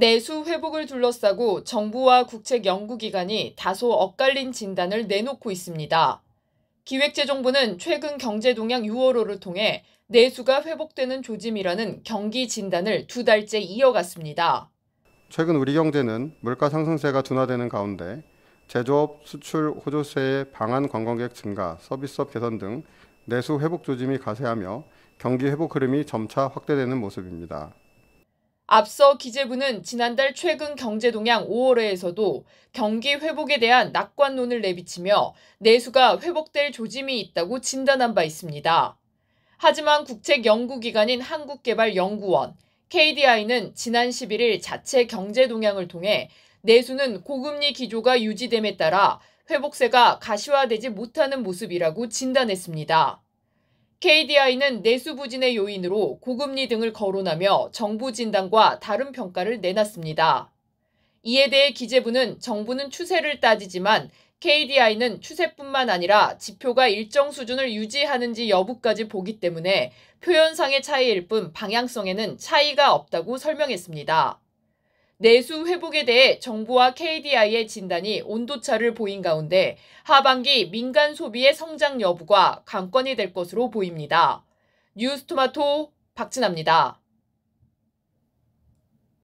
내수 회복을 둘러싸고 정부와 국책 연구기관이 다소 엇갈린 진단을 내놓고 있습니다. 기획재정부는 최근 경제동향 6월호를 통해 내수가 회복되는 조짐이라는 경기 진단을 두 달째 이어갔습니다. 최근 우리 경제는 물가 상승세가 둔화되는 가운데 제조업, 수출, 호조세의 방한 관광객 증가, 서비스업 개선 등 내수 회복 조짐이 가세하며 경기 회복 흐름이 점차 확대되는 모습입니다. 앞서 기재부는 지난달 최근 경제 동향 5월에에서도 경기 회복에 대한 낙관론을 내비치며 내수가 회복될 조짐이 있다고 진단한 바 있습니다. 하지만 국책 연구기관인 한국개발연구원 KDI는 지난 11일 자체 경제 동향을 통해 내수는 고금리 기조가 유지됨에 따라 회복세가 가시화되지 못하는 모습이라고 진단했습니다. KDI는 내수 부진의 요인으로 고금리 등을 거론하며 정부 진단과 다른 평가를 내놨습니다. 이에 대해 기재부는 정부는 추세를 따지지만 KDI는 추세뿐만 아니라 지표가 일정 수준을 유지하는지 여부까지 보기 때문에 표현상의 차이일 뿐 방향성에는 차이가 없다고 설명했습니다. 내수 회복에 대해 정부와 KDI의 진단이 온도차를 보인 가운데 하반기 민간 소비의 성장 여부가 관건이 될 것으로 보입니다. 뉴스토마토 박진아입니다.